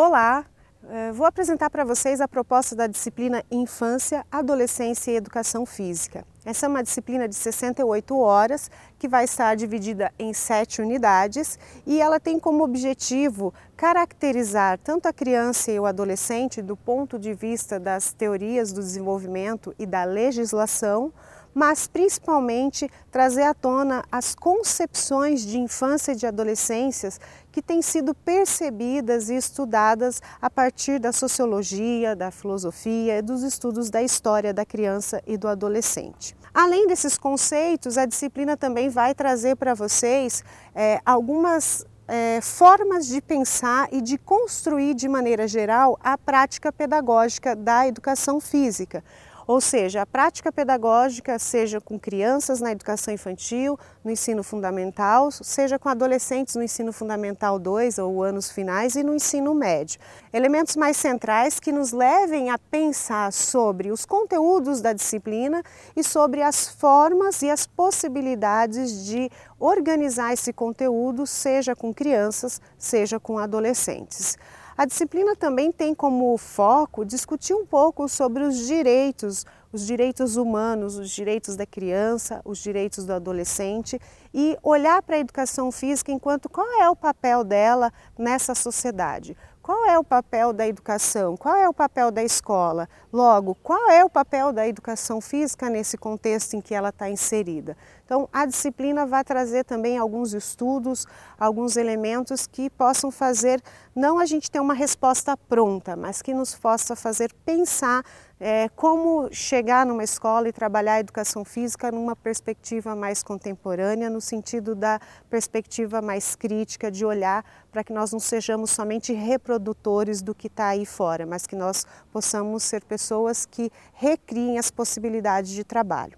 Olá! Eh, vou apresentar para vocês a proposta da disciplina Infância, Adolescência e Educação Física. Essa é uma disciplina de 68 horas que vai estar dividida em sete unidades e ela tem como objetivo caracterizar tanto a criança e o adolescente do ponto de vista das teorias do desenvolvimento e da legislação, mas principalmente trazer à tona as concepções de infância e de adolescências que têm sido percebidas e estudadas a partir da sociologia, da filosofia e dos estudos da história da criança e do adolescente. Além desses conceitos, a disciplina também vai trazer para vocês é, algumas é, formas de pensar e de construir de maneira geral a prática pedagógica da educação física, ou seja, a prática pedagógica, seja com crianças na educação infantil, no ensino fundamental, seja com adolescentes no ensino fundamental 2 ou anos finais e no ensino médio. Elementos mais centrais que nos levem a pensar sobre os conteúdos da disciplina e sobre as formas e as possibilidades de organizar esse conteúdo, seja com crianças, seja com adolescentes. A disciplina também tem como foco discutir um pouco sobre os direitos os direitos humanos, os direitos da criança, os direitos do adolescente e olhar para a educação física enquanto qual é o papel dela nessa sociedade. Qual é o papel da educação? Qual é o papel da escola? Logo, qual é o papel da educação física nesse contexto em que ela está inserida? Então, a disciplina vai trazer também alguns estudos, alguns elementos que possam fazer, não a gente ter uma resposta pronta, mas que nos possa fazer pensar é, como chegar numa escola e trabalhar a educação física numa perspectiva mais contemporânea, no sentido da perspectiva mais crítica, de olhar para que nós não sejamos somente reprodutores do que está aí fora, mas que nós possamos ser pessoas que recriem as possibilidades de trabalho.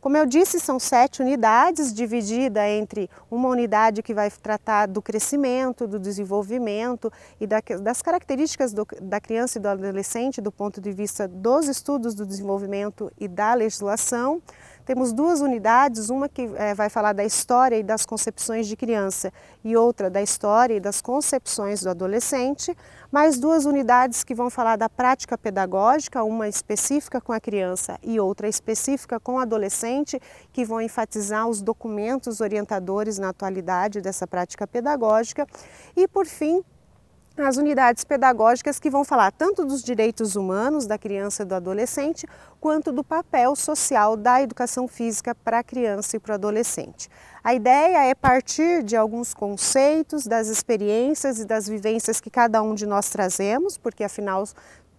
Como eu disse, são sete unidades, dividida entre uma unidade que vai tratar do crescimento, do desenvolvimento e das características do, da criança e do adolescente do ponto de vista dos estudos do desenvolvimento e da legislação. Temos duas unidades, uma que é, vai falar da história e das concepções de criança e outra da história e das concepções do adolescente, mais duas unidades que vão falar da prática pedagógica, uma específica com a criança e outra específica com o adolescente, que vão enfatizar os documentos orientadores na atualidade dessa prática pedagógica. E, por fim, nas unidades pedagógicas que vão falar tanto dos direitos humanos da criança e do adolescente, quanto do papel social da educação física para a criança e para o adolescente. A ideia é partir de alguns conceitos, das experiências e das vivências que cada um de nós trazemos, porque afinal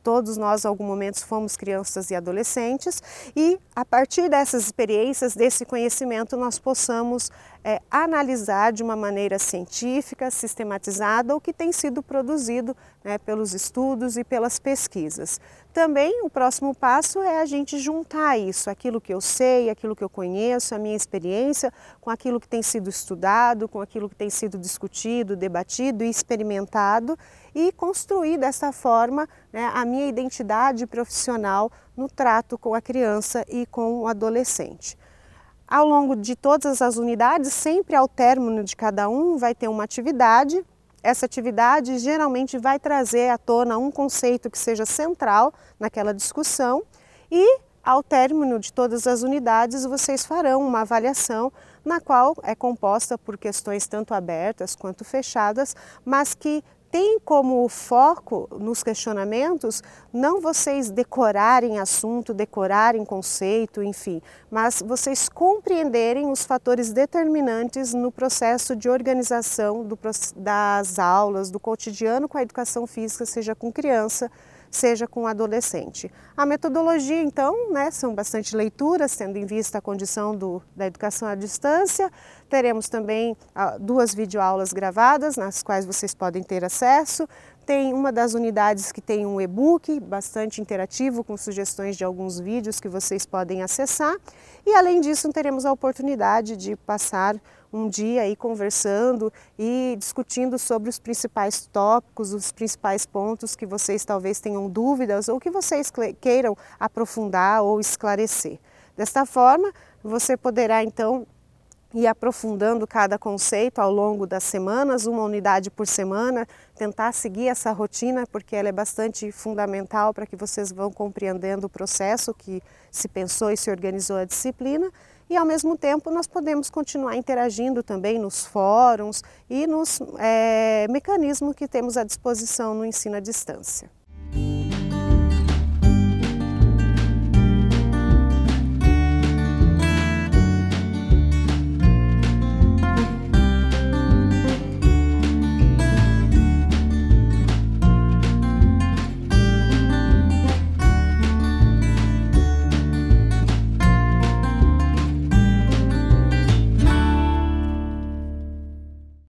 Todos nós, em algum momento, fomos crianças e adolescentes e, a partir dessas experiências, desse conhecimento, nós possamos é, analisar de uma maneira científica, sistematizada, o que tem sido produzido né, pelos estudos e pelas pesquisas também o próximo passo é a gente juntar isso, aquilo que eu sei, aquilo que eu conheço, a minha experiência, com aquilo que tem sido estudado, com aquilo que tem sido discutido, debatido e experimentado e construir dessa forma né, a minha identidade profissional no trato com a criança e com o adolescente. Ao longo de todas as unidades, sempre ao término de cada um, vai ter uma atividade essa atividade geralmente vai trazer à tona um conceito que seja central naquela discussão e, ao término de todas as unidades, vocês farão uma avaliação na qual é composta por questões tanto abertas quanto fechadas, mas que tem como foco nos questionamentos não vocês decorarem assunto, decorarem conceito, enfim, mas vocês compreenderem os fatores determinantes no processo de organização do, das aulas, do cotidiano com a educação física, seja com criança, seja com o adolescente. A metodologia, então, né, são bastante leituras, tendo em vista a condição do, da educação à distância. Teremos também ah, duas videoaulas gravadas, nas quais vocês podem ter acesso. Tem uma das unidades que tem um e-book bastante interativo com sugestões de alguns vídeos que vocês podem acessar. E além disso, teremos a oportunidade de passar um dia aí conversando e discutindo sobre os principais tópicos, os principais pontos que vocês talvez tenham dúvidas ou que vocês queiram aprofundar ou esclarecer. Desta forma, você poderá então e aprofundando cada conceito ao longo das semanas, uma unidade por semana, tentar seguir essa rotina, porque ela é bastante fundamental para que vocês vão compreendendo o processo que se pensou e se organizou a disciplina. E ao mesmo tempo nós podemos continuar interagindo também nos fóruns e nos é, mecanismos que temos à disposição no ensino à distância.